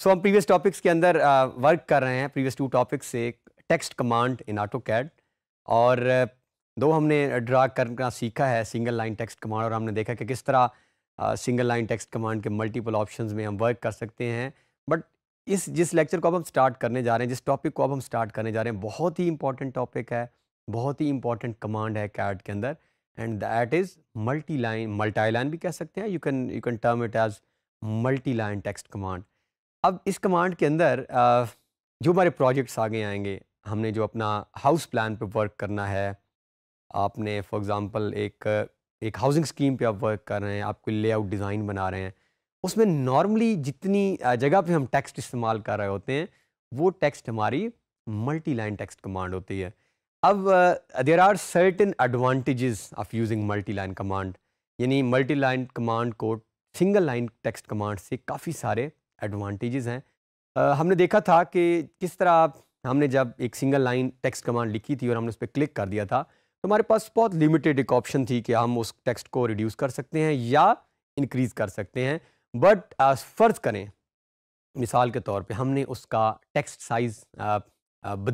सो हम previous topics के अंदर वर्क uh, कर रहे हैं प्रीवियस टू टॉपिक्स से text command in AutoCAD और uh, दो हमने ड्रा uh, करना सीखा है सिंगल लाइन टेक्स्ट कमांड और हमने देखा कि किस तरह सिंगल लाइन टेक्स्ट कमांड के मल्टीपल ऑप्शंस में हम वर्क कर सकते हैं बट इस जिस लेक्चर को अब हम स्टार्ट करने जा रहे हैं जिस टॉपिक को अब हम स्टार्ट करने जा रहे हैं बहुत ही इंपॉर्टेंट टॉपिक है बहुत ही इंपॉर्टेंट कमांड है कैट के अंदर and that is multi line multi line भी कह सकते हैं you can you can term it as multi line text command अब इस कमांड के अंदर जो हमारे प्रोजेक्ट्स आगे आएंगे हमने जो अपना हाउस प्लान पे वर्क करना है आपने फॉर एग्ज़ाम्पल एक एक हाउसिंग स्कीम पे आप वर्क कर रहे हैं आप कोई लेआउट डिज़ाइन बना रहे हैं उसमें नॉर्मली जितनी जगह पे हम टेक्स्ट इस्तेमाल कर रहे होते हैं वो टेक्स्ट हमारी मल्टी लाइन टेक्स्ट कमांड होती है अब there are certain advantages of using multi line command यानी मल्टी लाइन कमांड को सिंगल लाइन टेक्स्ट कमांड से काफ़ी सारे एडवांटेजेस हैं uh, हमने देखा था कि किस तरह आप हमने जब एक सिंगल लाइन टेक्स्ट कमांड लिखी थी और हमने उस पर क्लिक कर दिया था तो हमारे पास बहुत लिमिटेड एक ऑप्शन थी कि हम उस टेक्स्ट को रिड्यूस कर सकते हैं या इंक्रीज़ कर सकते हैं बट फ़र्ज़ करें मिसाल के तौर पे हमने उसका टेक्स्ट साइज़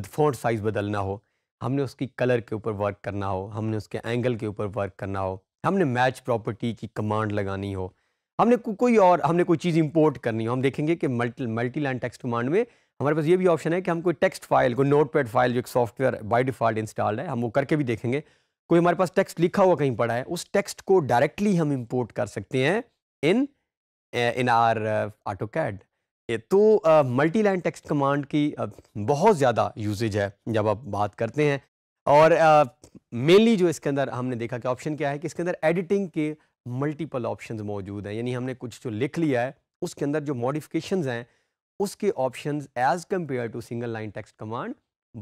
फोंट साइज़ बदलना हो हमने उसकी कलर के ऊपर वर्क करना हो हमने उसके एंगल के ऊपर वर्क करना हो हमने मैच प्रॉपर्टी की कमांड लगानी हो हमने को, कोई और हमने कोई चीज़ इंपोर्ट करनी हो हम देखेंगे कि multi multi line text command में हमारे पास ये भी ऑप्शन है कि हम कोई टेक्स्ट फाइल कोई नोट पैड फाइल जो एक सॉफ्टवेयर बाई डिफ़ॉल्ट इंस्टॉल्ड है हम वो करके भी देखेंगे कोई हमारे पास टेक्स्ट लिखा हुआ कहीं पड़ा है उस टेक्स्ट को डायरेक्टली हम इम्पोर्ट कर सकते हैं इन इन आर ऑटोकैड तो मल्टी लाइन टेक्स्ट कमांड की uh, बहुत ज़्यादा यूजेज है जब आप बात करते हैं और मेनली uh, जो इसके अंदर हमने देखा कि ऑप्शन क्या है कि इसके अंदर एडिटिंग के मल्टीपल ऑप्शंस मौजूद हैं यानी हमने कुछ जो लिख लिया है उसके अंदर जो मॉडिफिकेशंस हैं उसके options as compare to single line text command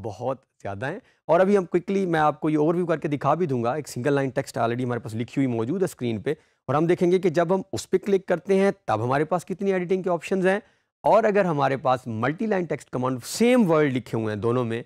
बहुत ज़्यादा हैं और अभी हम क्विकली मैं आपको ये ओवरव्यू करके दिखा भी दूंगा एक सिंगल लाइन टेक्स्ट ऑलरेडी हमारे पास लिखी हुई मौजूद है स्क्रीन पे और हम देखेंगे कि जब हम उस पर क्लिक करते हैं तब हमारे पास कितनी एडिटिंग के ऑप्शन हैं और अगर हमारे पास multi line text command same word लिखे हुए हैं दोनों में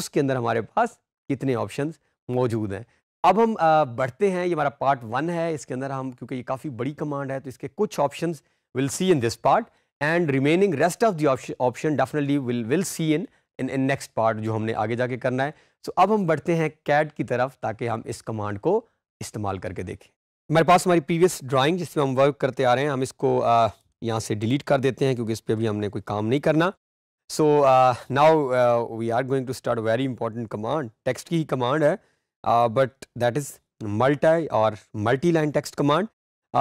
उसके अंदर हमारे पास कितने ऑप्शन मौजूद हैं अब हम बढ़ते हैं ये हमारा पार्ट वन है इसके अंदर हम क्योंकि ये काफ़ी बड़ी कमांड है तो इसके कुछ option will see in this part and remaining rest of the option definitely will will see in in in next part जो हमने आगे जाके करना है सो so, अब हम बढ़ते हैं कैट की तरफ ताकि हम इस कमांड को इस्तेमाल करके देखें हमारे पास हमारी प्रीवियस ड्राइंग जिसमें हम वर्क करते आ रहे हैं हम इसको यहाँ से डिलीट कर देते हैं क्योंकि इस पर भी हमने कोई काम नहीं करना so now we are going to start very important command text की ही कमांड है बट दैट इज़ मल्टा और मल्टी लाइन टेक्स्ट कमांड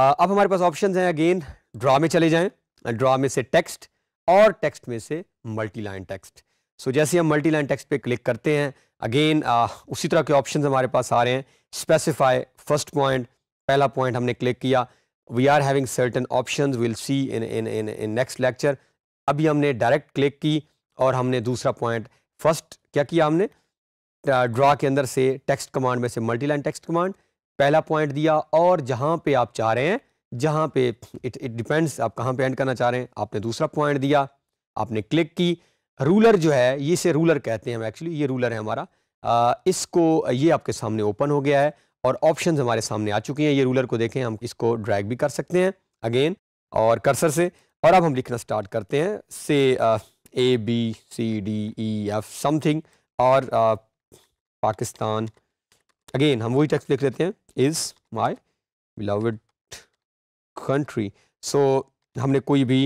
अब हमारे पास ऑप्शन हैं अगेन ड्रा में चले जाएँ ड्रा में से टेक्स्ट और टेक्स्ट में से मल्टी लाइन टेक्स्ट सो जैसे हम मल्टी लाइन टेक्स्ट पे क्लिक करते हैं अगेन uh, उसी तरह के ऑप्शन हमारे पास आ रहे हैं स्पेसिफाई फर्स्ट पॉइंट पहला पॉइंट हमने क्लिक किया we are having certain option will see in in in in next lecture अभी हमने डायरेक्ट क्लिक की और हमने दूसरा पॉइंट फर्स्ट क्या किया हमने ड्रा के अंदर से टेक्स्ट कमांड में से मल्टी लाइन टेक्स्ट कमांड पहला पॉइंट दिया और जहाँ पे आप चाह रहे हैं जहाँ पे इट इट डिपेंड्स आप कहाँ पे एंड करना चाह रहे हैं आपने दूसरा पॉइंट दिया आपने क्लिक की रूलर जो है ये से रूलर कहते हैं हम एक्चुअली ये रूलर है हमारा आ, इसको ये आपके सामने ओपन हो गया है और ऑप्शंस हमारे सामने आ चुके हैं ये रूलर को देखें हम इसको ड्रैग भी कर सकते हैं अगेन और कर्सर से और अब हम लिखना स्टार्ट करते हैं से A B C D E F something और uh, पाकिस्तान अगेन हम वही टेक्स्ट लिख लेते हैं इज़ माई बिलावड कंट्री सो हमने कोई भी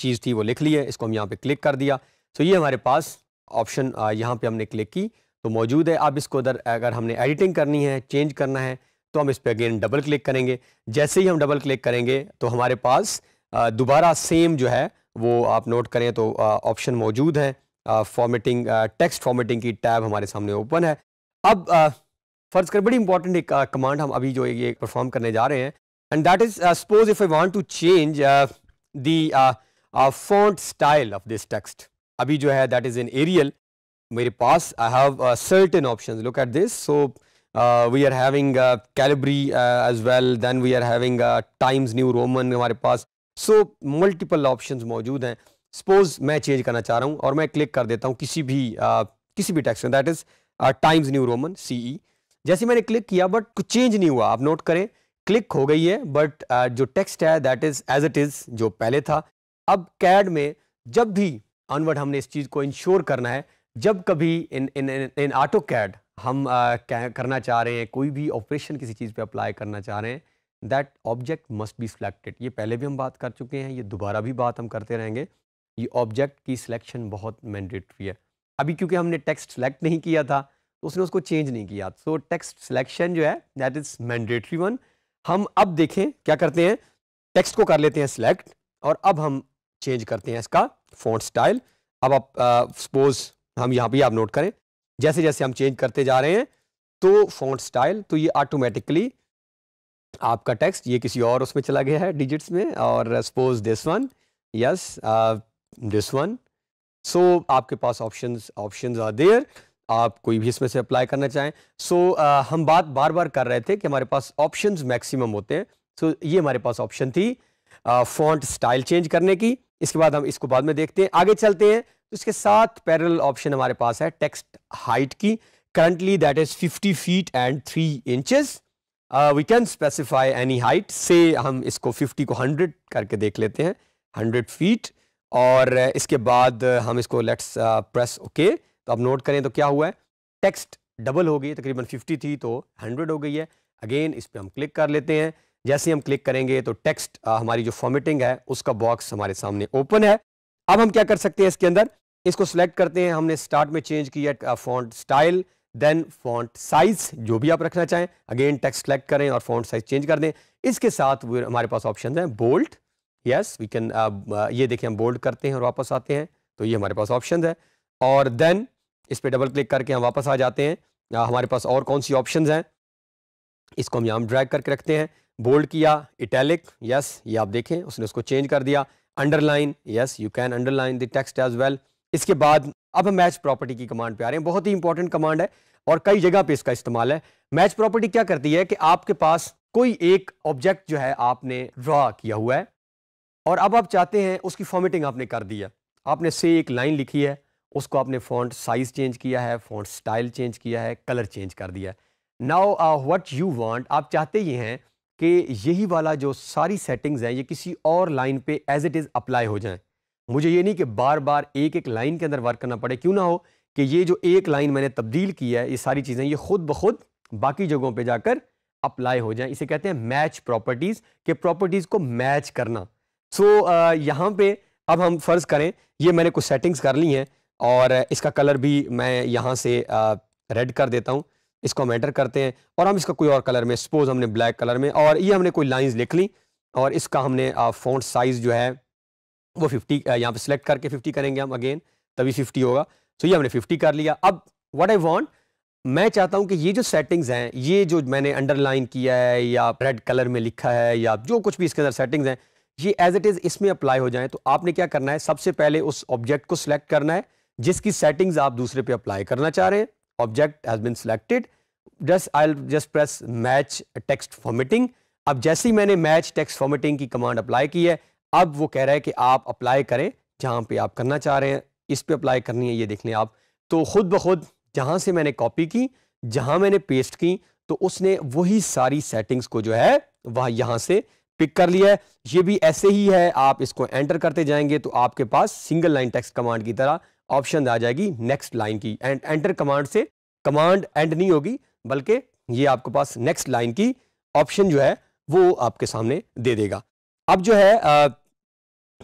चीज़ थी वो लिख ली है इसको हम यहाँ पे क्लिक कर दिया सो so, ये हमारे पास ऑप्शन uh, यहाँ पे हमने क्लिक की तो मौजूद है अब इसको अदर अगर हमने एडिटिंग करनी है चेंज करना है तो हम इस पर अगेन डबल क्लिक करेंगे जैसे ही हम डबल क्लिक करेंगे तो हमारे पास दोबारा सेम जो है वो आप नोट करें तो ऑप्शन मौजूद है फॉर्मेटिंग टेक्स्ट फॉर्मेटिंग की टैब हमारे सामने ओपन है अब फ़र्ज़ कर बड़ी इंपॉर्टेंट एक कमांड हम अभी जो ये परफॉर्म करने जा रहे हैं and that is suppose if I want to change the font style of this text अभी जो है दैट इज़ इन एरियल मेरे पास I have certain option look at this so we are having Calibri as well then we are having Times New Roman हमारे पास so multiple option मौजूद हैं suppose मैं चेंज करना चाह रहा हूँ और मैं क्लिक कर देता हूँ किसी भी uh, किसी भी टेक्स्ट में that is Times New Roman C E जैसे मैंने क्लिक किया बट कुछ चेंज नहीं हुआ आप नोट करें क्लिक हो गई है बट uh, जो टेक्स्ट है that is as it is जो पहले था अब कैड में जब भी अनवर्ड हमने इस चीज को इंश्योर करना है जब कभी इन इन इन ऑटो कैड हम आ, करना चाह रहे हैं कोई भी ऑपरेशन किसी चीज़ पे अप्लाई करना चाह रहे हैं that object must be selected ये पहले भी हम बात कर चुके हैं ये दोबारा भी बात हम करते रहेंगे ये ऑब्जेक्ट की सिलेक्शन बहुत मैंडेटरी है अभी क्योंकि हमने टेक्स्ट सेलेक्ट नहीं किया था तो उसने उसको चेंज नहीं किया सो टेक्स्ट सिलेक्शन जो है दैट इज़ मैंडेटरी वन हम अब देखें क्या करते हैं टेक्स्ट को कर लेते हैं सिलेक्ट और अब हम चेंज करते हैं इसका फोन स्टाइल अब आप सपोज़ हम यहाँ भी आप नोट करें जैसे जैसे हम चेंज करते जा रहे हैं तो फॉन्ट स्टाइल तो ये ऑटोमेटिकली आपका टेक्स्ट ये किसी और उसमें चला गया है डिजिट्स में और suppose this one yes this one so आपके पास ऑप्शंस ऑप्शंस आर देयर आप कोई भी इसमें से अप्लाई करना चाहें सो so, uh, हम बात बार बार कर रहे थे कि हमारे पास ऑप्शंस मैक्सिमम होते हैं सो so, ये हमारे पास ऑप्शन थी फॉन्ट स्टाइल चेंज करने की इसके बाद हम इसको बाद में देखते हैं आगे चलते हैं तो इसके साथ पैरल ऑप्शन हमारे पास है टेक्स्ट हाइट की currently that is 50 feet and 3 inches we can specify any height से हम इसको 50 को 100 करके देख लेते हैं 100 फीट और uh, इसके बाद uh, हम इसको लेट्स प्रेस ओके तो अब नोट करें तो क्या हुआ है टेक्स्ट डबल हो गई तकरीबन 50 थी तो 100 हो गई है अगेन तो इस पर हम क्लिक कर लेते हैं जैसे हम क्लिक करेंगे तो टेक्स्ट uh, हमारी जो फॉर्मेटिंग है उसका बॉक्स हमारे सामने ओपन है अब हम क्या कर सकते हैं इसके अंदर इसको सिलेक्ट करते हैं हमने स्टार्ट में चेंज किया font style then font size जो भी आप रखना चाहें अगेन टेक्स्ट सेलेक्ट करें और फॉन्ट साइज चेंज कर दें इसके साथ हमारे पास ऑप्शन है बोल्ट यस वी कैन ये देखें हम बोल्ड करते हैं और वापस आते हैं तो ये हमारे पास ऑप्शन है और देन इस पर डबल क्लिक करके हम वापस आ जाते हैं आ, हमारे पास और कौन सी ऑप्शन हैं इसको हम यहाँ ड्रैग करके रखते हैं बोल्ड किया इटैलिक यस ये आप देखें उसने उसको चेंज कर दिया underline yes you can underline the text as well इसके बाद अब हम मैच प्रॉपर्टी की कमांड पे आ रहे हैं बहुत ही इंपॉर्टेंट कमांड है और कई जगह पे इसका इस्तेमाल है मैच प्रॉपर्टी क्या करती है कि आपके पास कोई एक ऑब्जेक्ट जो है आपने ड्रा किया हुआ है और अब आप चाहते हैं उसकी फॉर्मेटिंग आपने कर दी है आपने से एक लाइन लिखी है उसको आपने फॉन्ट साइज चेंज किया है फॉन्ट स्टाइल चेंज किया है कलर चेंज कर दिया है नाउ व्हाट यू वांट आप चाहते ही हैं कि यही वाला जो सारी सेटिंग्स हैं ये किसी और लाइन पे एज इट इज़ अप्लाई हो जाएं मुझे ये नहीं कि बार बार एक एक लाइन के अंदर वर्क करना पड़े क्यों ना हो कि ये जो एक लाइन मैंने तब्दील की है ये सारी चीज़ें ये खुद ब खुद बाकी जगहों पर जाकर अप्लाई हो जाए इसे कहते हैं मैच प्रॉपर्टीज़ के प्रॉपर्टीज़ को मैच करना सो so, यहाँ पे अब हम फ़र्ज़ करें ये मैंने कुछ सेटिंग्स कर ली हैं और इसका कलर भी मैं यहाँ से रेड कर देता हूँ इसको हम एंटर करते हैं और हम इसका कोई और कलर में सपोज हमने ब्लैक कलर में और ये हमने कोई लाइंस लिख ली और इसका हमने फ़ॉन्ट साइज़ जो है वो 50 यहाँ पे सिलेक्ट करके 50 करेंगे हम अगेन तभी 50 होगा तो ये हमने 50 कर लिया अब व्हाट आई वांट मैं चाहता हूँ कि ये जो सेटिंग्स हैं ये जो मैंने अंडरलाइन किया है या रेड कलर में लिखा है या जो कुछ भी इसके अंदर सेटिंग्स हैं ये एज इट इज़ इसमें अप्लाई हो जाएँ तो आपने क्या करना है सबसे पहले उस ऑब्जेक्ट को सिलेक्ट करना है जिसकी सेटिंग्स आप दूसरे पे अप्लाई करना चाह रहे हैं object has been selected just I'll just press match text formatting अब जैसे ही मैंने match text formatting की command apply की है अब वो कह रहा है कि आप apply करें जहाँ पे आप करना चाह रहे हैं इस पे apply करनी है ये देख लें आप तो ख़ुद ब खुद जहाँ से मैंने copy की जहाँ मैंने paste की तो उसने वही सारी settings को जो है वह यहाँ से पिक कर लिया है ये भी ऐसे ही है आप इसको एंटर करते जाएंगे तो आपके पास सिंगल लाइन टेक्स्ट कमांड की तरह ऑप्शन आ जाएगी नेक्स्ट लाइन की एंड एंटर कमांड से कमांड एंड नहीं होगी बल्कि ये आपके पास नेक्स्ट लाइन की ऑप्शन जो है वो आपके सामने दे देगा अब जो है आ,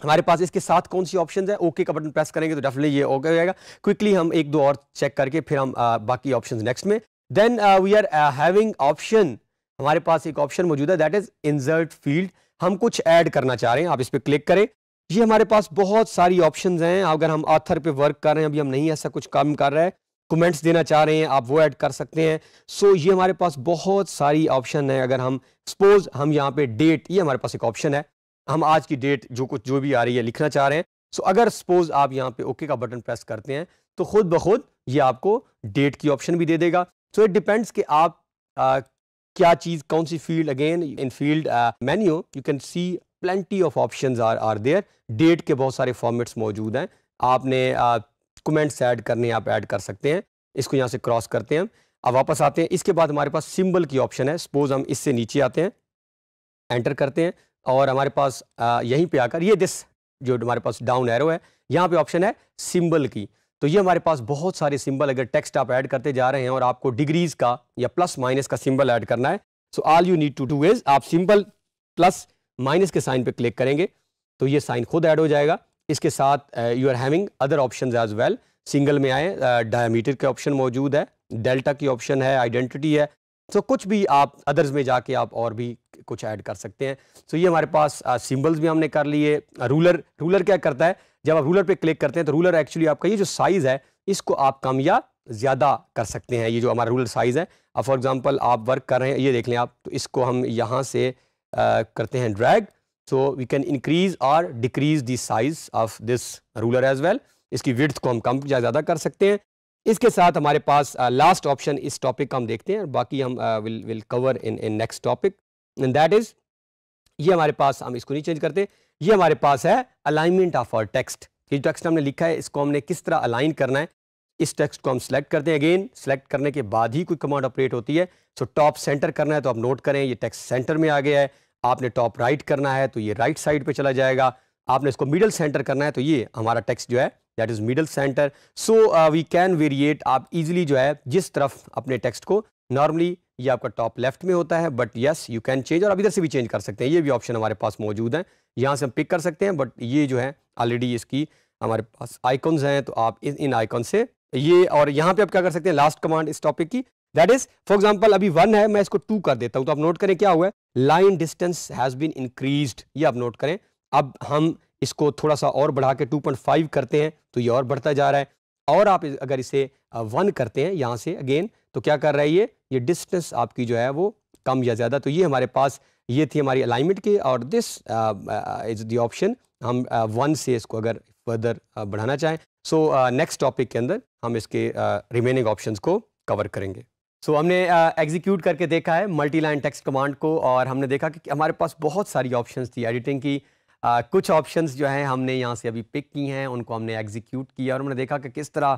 हमारे पास इसके साथ कौन सी ऑप्शन है ओके का बटन प्रेस करेंगे तो डेफिनेटली ये ओके हो जाएगा क्विकली हम एक दो और चेक करके फिर हम आ, बाकी ऑप्शन नेक्स्ट में then we are having option हमारे पास एक ऑप्शन मौजूद है दैट इज इंजर्ट फील्ड हम कुछ ऐड करना चाह रहे हैं आप इस पर क्लिक करें ये हमारे पास बहुत सारी ऑप्शंस हैं अगर हम ऑथर पे वर्क कर रहे हैं अभी हम नहीं ऐसा कुछ काम कर रहे हैं कमेंट्स देना चाह रहे हैं आप वो ऐड कर सकते हैं सो so, ये हमारे पास बहुत सारी ऑप्शन है अगर हम सपोज हम यहाँ पे डेट ये हमारे पास एक ऑप्शन है हम आज की डेट जो कुछ जो भी आ रही है लिखना चाह रहे हैं सो so, अगर सपोज आप यहाँ पे ओके का बटन प्रेस करते हैं तो खुद ब खुद ये आपको डेट की ऑप्शन भी दे देगा सो इट डिपेंड्स कि आप आ, क्या चीज़ कौन सी field again in field menu you can see plenty of option are are there date के बहुत सारे फॉर्मेट्स मौजूद हैं आपने कमेंट्स uh, ऐड करने आप ऐड कर सकते हैं इसको यहाँ से क्रॉस करते हैं अब वापस आते हैं इसके बाद हमारे पास सिंबल की ऑप्शन है सपोज हम इससे नीचे आते हैं एंटर करते हैं और हमारे पास uh, यहीं पे आकर ये दिस जो हमारे पास डाउन एरो है यहाँ पे ऑप्शन है सिंबल की तो ये हमारे पास बहुत सारे सिंबल अगर टेक्स्ट आप ऐड करते जा रहे हैं और आपको डिग्रीज का या प्लस माइनस का सिंबल ऐड करना है so all you need to do is आप सिंबल प्लस माइनस के साइन पे क्लिक करेंगे तो ये साइन खुद ऐड हो जाएगा इसके साथ you are having other option as well single में आए डायमीटर uh, के ऑप्शन मौजूद है डेल्टा की ऑप्शन है आइडेंटिटी है सो so, कुछ भी आप अदर्स में जाके आप और भी कुछ ऐड कर सकते हैं सो so, ये हमारे पास सिंबल्स uh, भी हमने कर लिए रूलर रूलर क्या करता है जब आप रूलर पे क्लिक करते हैं तो रूलर एक्चुअली आपका ये जो साइज़ है इसको आप कम या ज़्यादा कर सकते हैं ये जो हमारा रूलर साइज़ है अब फॉर एग्ज़ाम्पल आप वर्क कर रहे हैं ये देख लें आप तो इसको हम यहाँ से आ, करते हैं drag so we can increase और decrease the size of this ruler as well इसकी विर्थ को हम कम या ज़्यादा कर सकते हैं इसके साथ हमारे पास लास्ट ऑप्शन इस टॉपिक का हम देखते हैं और बाकी हम will will cover in in next topic and that is ये हमारे पास हम इसको नहीं चेंज करते ये हमारे पास है अलाइनमेंट ऑफ आवर टेक्स्ट ये टेक्स्ट हमने लिखा है इसको हमने किस तरह अलाइन करना है इस टेक्स्ट को हम सेलेक्ट करते हैं अगेन सिलेक्ट करने के बाद ही कोई कमांड ऑपरेट होती है सो टॉप सेंटर करना है तो आप नोट करें ये टेक्स्ट सेंटर में आ गया है आपने टॉप राइट करना है तो ये राइट साइड पे चला जाएगा आपने इसको मिडल सेंटर करना है तो ये हमारा टेक्स्ट जो है that is middle center so we can variate आप इजिली जो है जिस तरफ अपने टेक्स्ट को नॉर्मली ये आपका टॉप लेफ्ट में होता है but yes you can change और आप इधर से भी चेंज कर सकते हैं ये भी ऑप्शन हमारे पास मौजूद है यहाँ से हम पिक कर सकते हैं बट ये जो है ऑलरेडी इसकी हमारे पास आइकॉन्स हैं तो आप इन इन आइकॉन से ये और यहाँ पे आप क्या कर सकते हैं लास्ट कमांड इस टॉपिक की दैट इज फॉर एग्जाम्पल अभी वन है मैं इसको टू कर देता हूँ तो आप नोट करें क्या हुआ है line distance has been increase ये आप नोट करें अब हम इसको थोड़ा सा और बढ़ा के फाइव करते हैं तो ये और बढ़ता जा रहा है और आप अगर इसे वन करते हैं यहाँ से अगेन तो क्या कर रहा है ये ये डिस्टेंस आपकी जो है वो कम या ज़्यादा तो ये हमारे पास ये थी हमारी अलाइनमेंट की और दिस इज द ऑप्शन हम वन uh, से इसको अगर फर्दर uh, बढ़ाना चाहें सो नेक्स्ट टॉपिक के अंदर हम इसके रिमेनिंग uh, ऑप्शंस को कवर करेंगे सो so, हमने एग्जीक्यूट uh, करके देखा है मल्टी लाइन टेक्स कमांड को और हमने देखा कि हमारे पास बहुत सारी ऑप्शंस थी एडिटिंग की uh, कुछ ऑप्शंस जो हैं हमने यहाँ से अभी पिक की हैं उनको हमने एग्जीक्यूट किया और हमने देखा कि किस तरह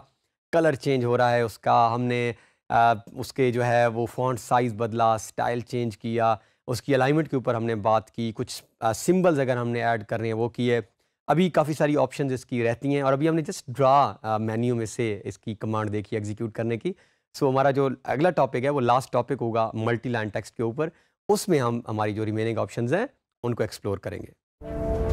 कलर चेंज हो रहा है उसका हमने uh, उसके जो है वो फॉन्ट साइज़ बदला स्टाइल चेंज किया उसकी अलाइनमेंट के ऊपर हमने बात की कुछ सिम्बल्स अगर हमने ऐड कर रहे हैं वो किए अभी काफ़ी सारी ऑप्शंस इसकी रहती हैं और अभी हमने जस्ट ड्रा मेन्यू में से इसकी कमांड देखी एग्जीक्यूट करने की सो so, हमारा जो अगला टॉपिक है वो लास्ट टॉपिक होगा मल्टी लाइन टेक्स्ट के ऊपर उसमें हम हमारी जो रिमेनिंग ऑप्शन हैं उनको एक्सप्लोर करेंगे